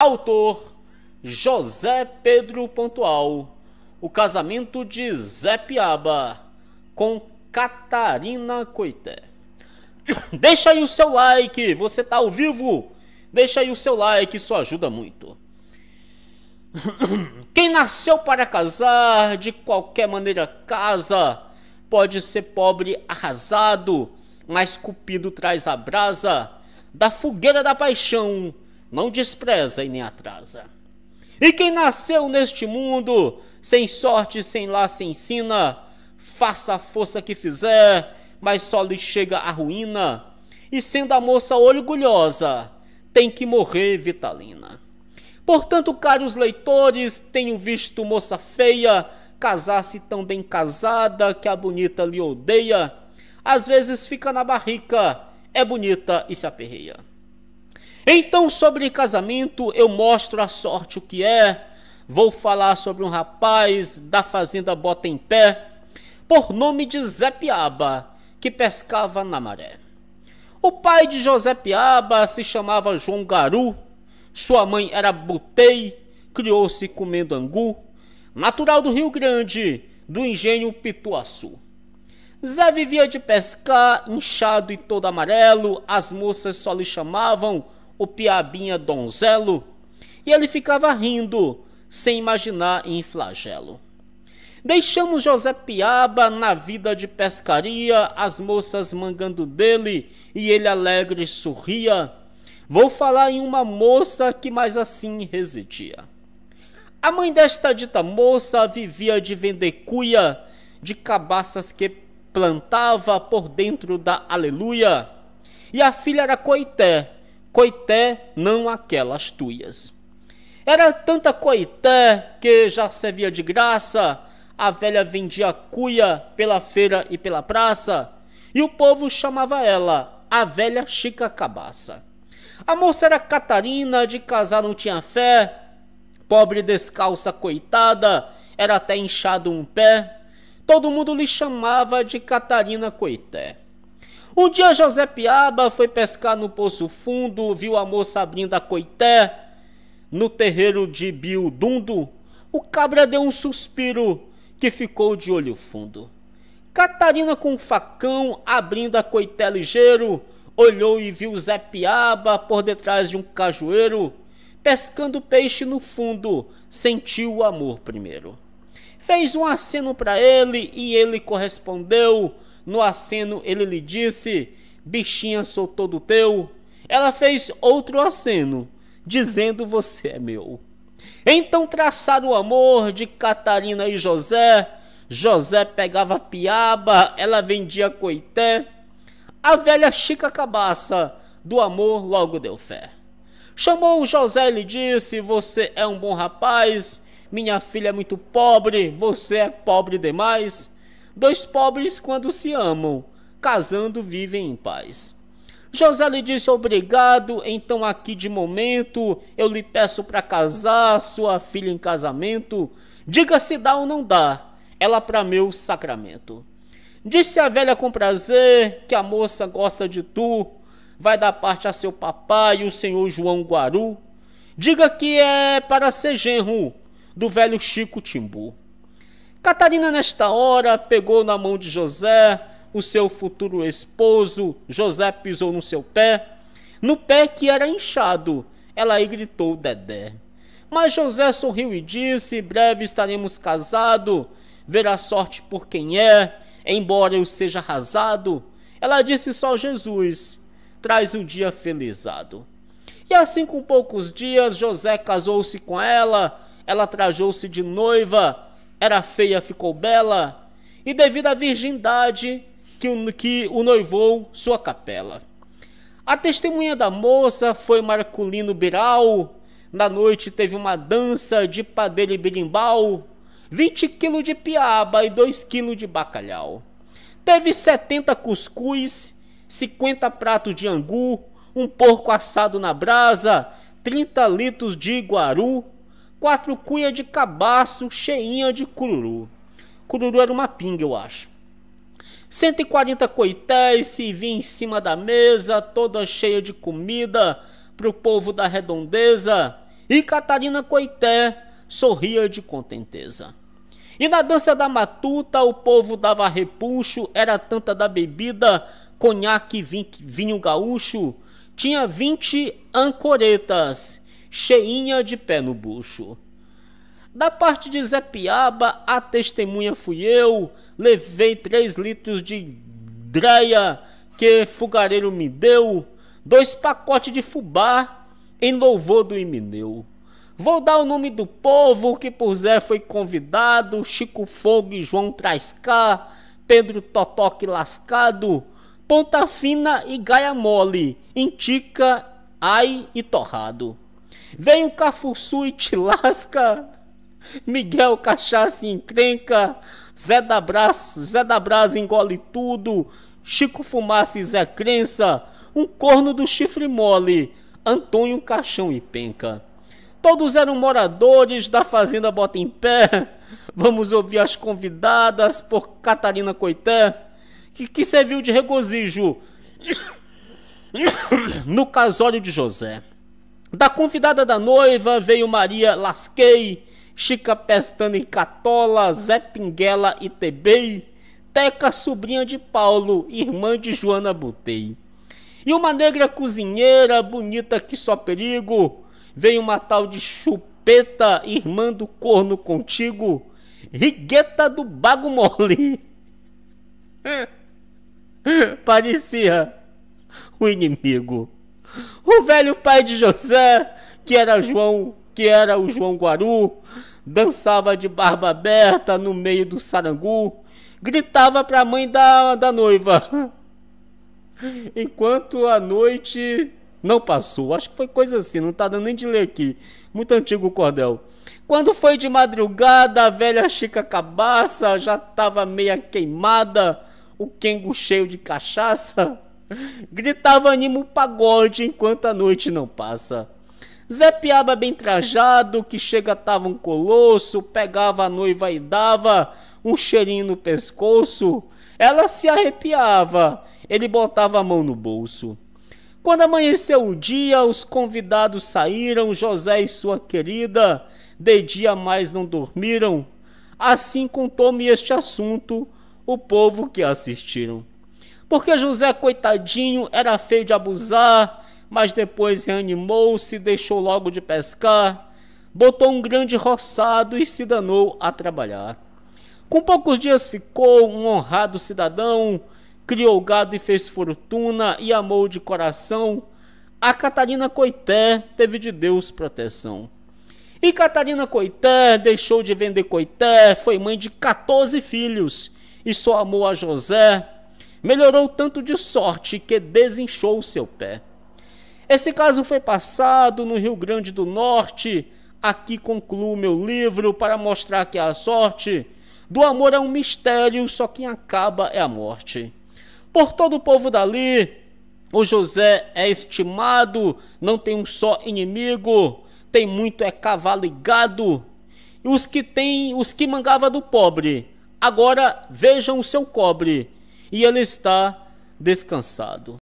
Autor José Pedro Pontual. O casamento de Zé Piaba com Catarina Coité. Deixa aí o seu like, você tá ao vivo? Deixa aí o seu like, isso ajuda muito. Quem nasceu para casar, de qualquer maneira casa, pode ser pobre arrasado, mas Cupido traz a brasa da fogueira da paixão não despreza e nem atrasa. E quem nasceu neste mundo, sem sorte, sem lá, sem sina, faça a força que fizer, mas só lhe chega a ruína. E sendo a moça orgulhosa, tem que morrer Vitalina. Portanto, caros leitores, tenho visto moça feia casar-se tão bem casada que a bonita lhe odeia. Às vezes fica na barrica, é bonita e se aperreia. Então, sobre casamento, eu mostro a sorte o que é. Vou falar sobre um rapaz da fazenda Bota em Pé, por nome de Zé Piaba, que pescava na maré. O pai de José Piaba se chamava João Garu, sua mãe era Butei, criou-se comendo angu, natural do Rio Grande, do engenho Pituaçu. Zé vivia de pescar, inchado e todo amarelo, as moças só lhe chamavam o piabinha donzelo, e ele ficava rindo, sem imaginar em flagelo. Deixamos José Piaba na vida de pescaria, as moças mangando dele, e ele alegre sorria. Vou falar em uma moça que mais assim residia. A mãe desta dita moça vivia de vender cuia, de cabaças que plantava por dentro da aleluia. E a filha era coité, coité não aquelas tuias. Era tanta coité que já servia de graça, a velha vendia cuia pela feira e pela praça, e o povo chamava ela a velha Chica Cabaça. A moça era Catarina, de casar não tinha fé, pobre descalça coitada, era até inchado um pé. Todo mundo lhe chamava de Catarina Coité. Um dia José Piaba foi pescar no Poço Fundo, viu a moça abrindo a coité no terreiro de Bildundo. O cabra deu um suspiro que ficou de olho fundo. Catarina com um facão abrindo a coité ligeiro, olhou e viu Zé Piaba por detrás de um cajueiro, pescando peixe no fundo, sentiu o amor primeiro. Fez um aceno para ele e ele correspondeu no aceno, ele lhe disse: Bichinha, sou todo teu. Ela fez outro aceno, dizendo: Você é meu. Então traçaram o amor de Catarina e José. José pegava piaba, ela vendia coité. A velha Chica Cabaça do amor logo deu fé. Chamou o José e lhe disse: Você é um bom rapaz, minha filha é muito pobre, você é pobre demais. Dois pobres, quando se amam, casando, vivem em paz. José lhe disse obrigado, então aqui de momento eu lhe peço para casar sua filha em casamento. Diga se dá ou não dá, ela para meu sacramento. Disse a velha com prazer que a moça gosta de tu, vai dar parte a seu papai, o senhor João Guaru. Diga que é para ser genro do velho Chico Timbu. Catarina, nesta hora, pegou na mão de José, o seu futuro esposo. José pisou no seu pé, no pé que era inchado. Ela aí gritou Dedé. Mas José sorriu e disse: Breve estaremos casados, Verá a sorte por quem é, embora eu seja arrasado. Ela disse só Jesus: Traz o um dia felizado. E assim, com poucos dias, José casou-se com ela, ela trajou-se de noiva era feia, ficou bela, e devido à virgindade que o, que o noivou sua capela. A testemunha da moça foi Marculino Biral. Na noite teve uma dança de padeiro e birimbau, 20 quilos de piaba e 2 quilos de bacalhau. Teve 70 cuscuz, 50 pratos de angu, um porco assado na brasa, 30 litros de iguaru, Quatro cunha de cabaço, cheinha de cururu. Cururu era uma pinga, eu acho. 140 coitéis se vi em cima da mesa, toda cheia de comida pro povo da redondeza. E Catarina Coité sorria de contenteza. E na dança da matuta o povo dava repuxo, era tanta da bebida, conhaque, vinho gaúcho. Tinha 20 ancoretas cheinha de pé no bucho. Da parte de Zé Piaba, a testemunha fui eu, levei três litros de dreia que fogareiro me deu, dois pacotes de fubá em louvor do Imineu. Vou dar o nome do povo que por Zé foi convidado, Chico Fogo e João Trascá, Pedro Totoque Lascado, Ponta Fina e Gaia Mole, Intica, Ai e Torrado. Vem o Cafuçu e te lasca. Miguel Cachaça encrenca. Zé da Brás, Zé da Brás engole tudo. Chico Fumaça e Zé Crença. Um corno do chifre mole. Antônio Caixão e Penca. Todos eram moradores da Fazenda Bota em Pé. Vamos ouvir as convidadas por Catarina Coité, que, que serviu de regozijo no casório de José. Da convidada da noiva veio Maria Lasquei, Chica Pestana e Catola, Zé Pinguela e Tebei, Teca, sobrinha de Paulo, irmã de Joana Butei. E uma negra cozinheira, bonita que só perigo, veio uma tal de Chupeta, irmã do corno contigo, Rigueta do Bago Mole. Parecia o inimigo. O velho pai de José, que era João, que era o João Guaru, dançava de barba aberta no meio do sarangu, gritava para a mãe da, da noiva. Enquanto a noite não passou, acho que foi coisa assim, não tá dando nem de ler aqui. Muito antigo o cordel. Quando foi de madrugada, a velha Chica Cabaça já estava meia queimada, o quengo cheio de cachaça. Gritava animo pagode enquanto a noite não passa. Zé Piaba bem trajado, que chega tava um colosso, pegava a noiva e dava um cheirinho no pescoço. Ela se arrepiava, ele botava a mão no bolso. Quando amanheceu o dia, os convidados saíram, José e sua querida, de dia mais não dormiram. Assim contou-me este assunto o povo que assistiram. Porque José, coitadinho, era feio de abusar, mas depois reanimou-se, deixou logo de pescar, botou um grande roçado e se danou a trabalhar. Com poucos dias ficou um honrado cidadão, criou gado e fez fortuna e amou de coração. A Catarina Coité teve de Deus proteção. E Catarina Coité deixou de vender Coité, foi mãe de 14 filhos e só amou a José Melhorou tanto de sorte que desinchou seu pé. Esse caso foi passado no Rio Grande do Norte. Aqui concluo meu livro para mostrar que a sorte do amor é um mistério, só quem acaba é a morte. Por todo o povo dali, o José é estimado, não tem um só inimigo, tem muito é cavalo e gado. E os que tem, os que mangava do pobre, agora vejam o seu cobre e ele está descansado.